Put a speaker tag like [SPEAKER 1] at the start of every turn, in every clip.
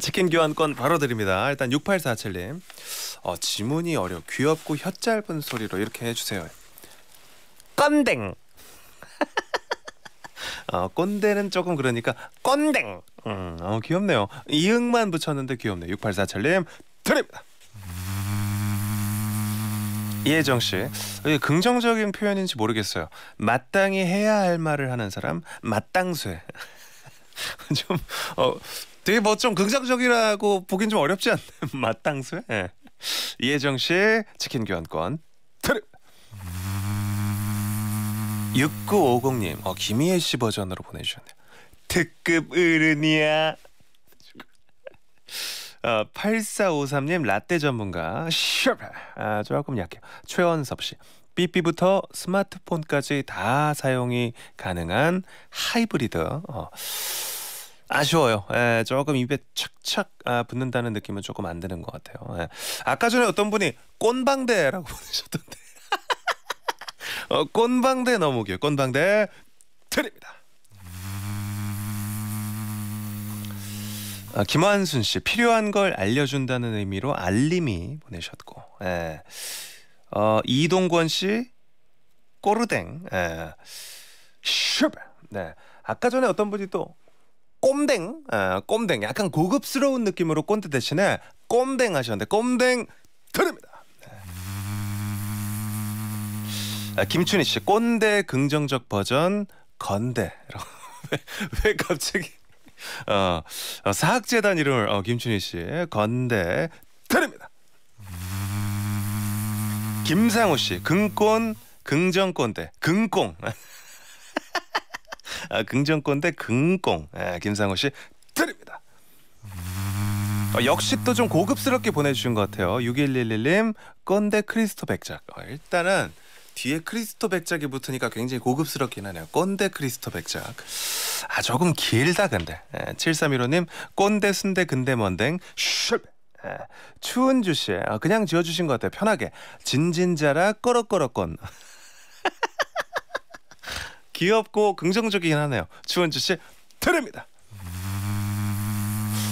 [SPEAKER 1] 치킨 교환권 바로 드립니다. 일단 6847님. 어, 지문이 어려 귀엽고 혀 짧은 소리로 이렇게 해주세요. 건댕. 어, 꼰대는 조금 그러니까 건댕. 음, 어, 귀엽네요. 이응만 붙였는데 귀엽네 6847님 드립니다. 이혜정 씨, 이게 긍정적인 표현인지 모르겠어요. 마땅히 해야 할 말을 하는 사람, 마땅쇠. 좀 어, 되게 뭐 좀 긍정적이라고 보긴 좀 어렵지 않나요? 마땅수에? 네. 예. 이혜정 씨 치킨 교환권 트르 6950님 어, 김희애 씨 버전으로 보내주셨네요 특급 어른이야 어, 8453님 라떼 전문가 슈퍼 아, 조금 약해요 최원섭 씨 삐삐부터 스마트폰까지 다 사용이 가능한 하이브리드 어. 아쉬워요. 예, 조금 입에 착착 아, 붙는다는 느낌은 조금 안 드는 것 같아요. 예. 아까 전에 어떤 분이 꼰방대라고 보내셨던데 어, 꼰방대 너무 귀여워. 꼰방대 드립니다. 아, 김환순 씨 필요한 걸 알려준다는 의미로 알림이 보내셨고 예. 어, 이동권 씨 꼬르댕 예. 슈 네. 아까 전에 어떤 분이 또 꼼댕, 아, 꼼댕 약간 고급스러운 느낌으로 꼰대 대신에 꼼댕 하셨는데 꼼댕 드립니다. 네. 아, 김춘희 씨 꼰대 긍정적 버전 건대 왜, 왜 갑자기 어, 어, 사학재단 이름을 어, 김춘희 씨 건대 드립니다. 김상우 씨 긍꼰 긍정꼰대 긍꽁 아, 긍정권대 긍공 예, 김상우 씨 드립니다. 어, 역시 또 좀 고급스럽게 보내주신 것 같아요. 6111님 건대 크리스토 백작. 어, 일단은 뒤에 크리스토 백작이 붙으니까 굉장히 고급스럽긴 하네요. 꼰대 크리스토 백작. 아 조금 길다 근데. 예, 7315님 꼰대 순대 근대 먼댕 슈 예, 추은주 씨 아, 그냥 지어주신 것 같아요. 편하게 진진자라 꺼럭꺼럭건. 귀엽고 긍정적이긴 하네요. 주원주 씨 드립니다.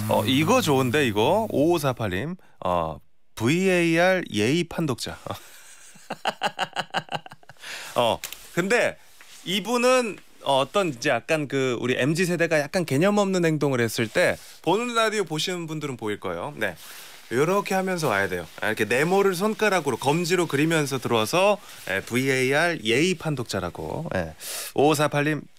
[SPEAKER 1] 어 이거 좋은데 이거 5548님 어 VAR 예의 판독자. 어 근데 이분은 어떤 이제 약간 그 우리 mz 세대가 약간 개념 없는 행동을 했을 때 보는 라디오 보시는 분들은 보일 거예요. 네. 이렇게 하면서 와야 돼요. 아, 이렇게 네모를 손가락으로 검지로 그리면서 들어와서 예, VAR 예의 판독자라고. 5 5 4님